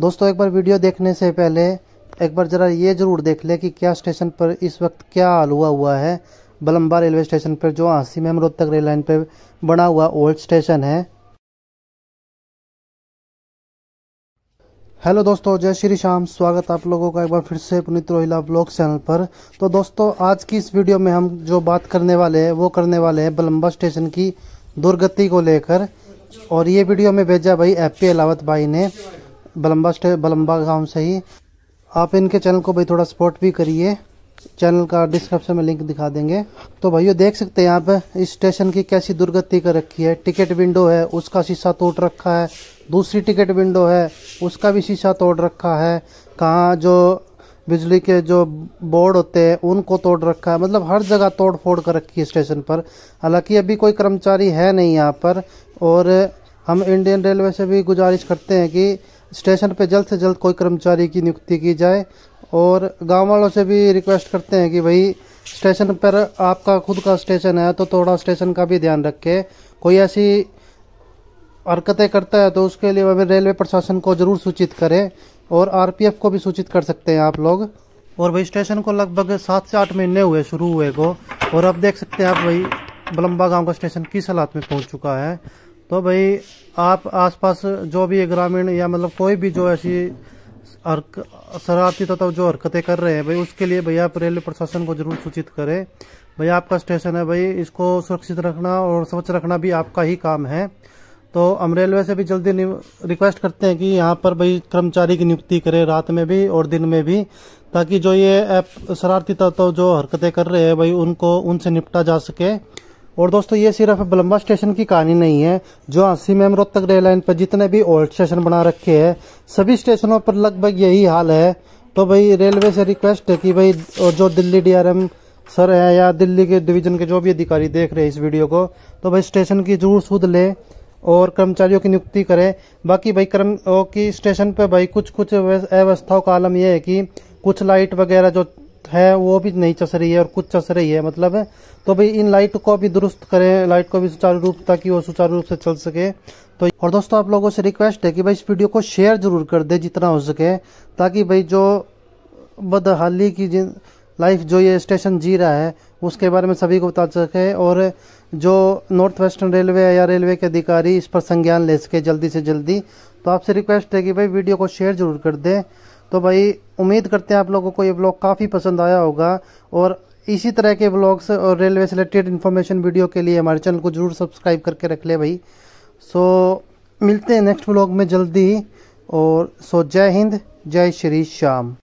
दोस्तों एक बार वीडियो देखने से पहले एक बार ज़रा ये ज़रूर देख लें कि क्या स्टेशन पर इस वक्त क्या हाल हुआ हुआ है बलम्बा रेलवे स्टेशन पर जो आसी में रोहतक रेल लाइन पर बना हुआ ओल्ड स्टेशन है हेलो दोस्तों जय श्री श्याम स्वागत आप लोगों का एक बार फिर से पुनीत रोहिला ब्लॉग चैनल पर तो दोस्तों आज की इस वीडियो में हम जो बात करने वाले हैं वो करने वाले हैं बलम्बा स्टेशन की दुर्गति को लेकर और ये वीडियो में भेजा भाई एपी अलावत भाई ने बलम्बा स्टे बलम्बा गांव से ही आप इनके चैनल को भाई थोड़ा सपोर्ट भी करिए चैनल का डिस्क्रिप्शन में लिंक दिखा देंगे तो भाइयों देख सकते हैं यहाँ पे इस स्टेशन की कैसी दुर्गति कर रखी है टिकट विंडो है उसका शीशा तोड़ रखा है दूसरी टिकट विंडो है उसका भी शीशा तोड़ रखा है कहाँ जो बिजली के जो बोर्ड होते हैं उनको तोड़ रखा है मतलब हर जगह तोड़ फोड़ कर रखी है स्टेशन पर हालांकि अभी कोई कर्मचारी है नहीं यहाँ पर और हम इंडियन रेलवे से भी गुजारिश करते हैं कि स्टेशन पे जल्द से जल्द कोई कर्मचारी की नियुक्ति की जाए और गाँव वालों से भी रिक्वेस्ट करते हैं कि भाई स्टेशन पर आपका खुद का स्टेशन है तो थोड़ा स्टेशन का भी ध्यान रखे कोई ऐसी हरकतें करता है तो उसके लिए हमें रेलवे प्रशासन को ज़रूर सूचित करें और आर को भी सूचित कर सकते हैं आप लोग और भाई स्टेशन को लगभग सात से आठ महीने हुए शुरू हुए को और अब देख सकते हैं आप भाई बलम्बा गांव का स्टेशन किस हालात में पहुंच चुका है तो भाई आप आसपास जो भी ग्रामीण या मतलब कोई भी जो ऐसी शरारती तत्व तो जो हरकतें कर रहे हैं भाई उसके लिए भाई आप रेलवे प्रशासन को जरूर सूचित करें भाई आपका स्टेशन है भाई इसको सुरक्षित रखना और स्वच्छ रखना भी आपका ही काम है तो हम रेलवे से भी जल्दी रिक्वेस्ट करते हैं कि यहाँ पर भाई कर्मचारी की नियुक्ति करें रात में भी और दिन में भी ताकि जो ये शरारती तत्व तो जो हरकतें कर रहे हैं भाई उनको उनसे निपटा जा सके और दोस्तों ये सिर्फ बलम्बा स्टेशन की कहानी नहीं है जो अस्सी में रोहतक रेल लाइन पर जितने भी ओल्ड स्टेशन बना रखे हैं सभी स्टेशनों पर लगभग यही हाल है तो भाई रेलवे से रिक्वेस्ट है कि भाई और जो दिल्ली डीआरएम सर है या दिल्ली के डिवीजन के जो भी अधिकारी देख रहे हैं इस वीडियो को तो भाई स्टेशन की जरूर सुध ले और कर्मचारियों की नियुक्ति करें बाकी भाई कर्म की स्टेशन पर भाई कुछ कुछ अव्यवस्थाओं का आलम यह है कि कुछ लाइट वगैरह जो है वो भी नहीं चस रही है और कुछ चस रही है मतलब है तो भाई इन लाइट को भी दुरुस्त करें लाइट को भी सुचारू रूप ताकि वो सुचारू रूप से चल सके तो और दोस्तों आप लोगों से रिक्वेस्ट है कि भाई इस वीडियो को शेयर जरूर कर दे जितना हो सके ताकि भाई जो बदहाली की जिन लाइफ जो ये स्टेशन जी रहा है उसके बारे में सभी को बता सके और जो नॉर्थ वेस्टर्न रेलवे या रेलवे के अधिकारी इस पर संज्ञान ले सके जल्दी से जल्दी तो आपसे रिक्वेस्ट है कि भाई वीडियो को शेयर जरूर कर दें तो भाई उम्मीद करते हैं आप लोगों को ये ब्लॉग काफ़ी पसंद आया होगा और इसी तरह के ब्लॉग्स और रेलवे से रिलेटेड इन्फॉर्मेशन वीडियो के लिए हमारे चैनल को ज़रूर सब्सक्राइब करके रख ले भाई सो मिलते हैं नेक्स्ट ब्लॉग में जल्दी और सो जय हिंद जय श्री श्याम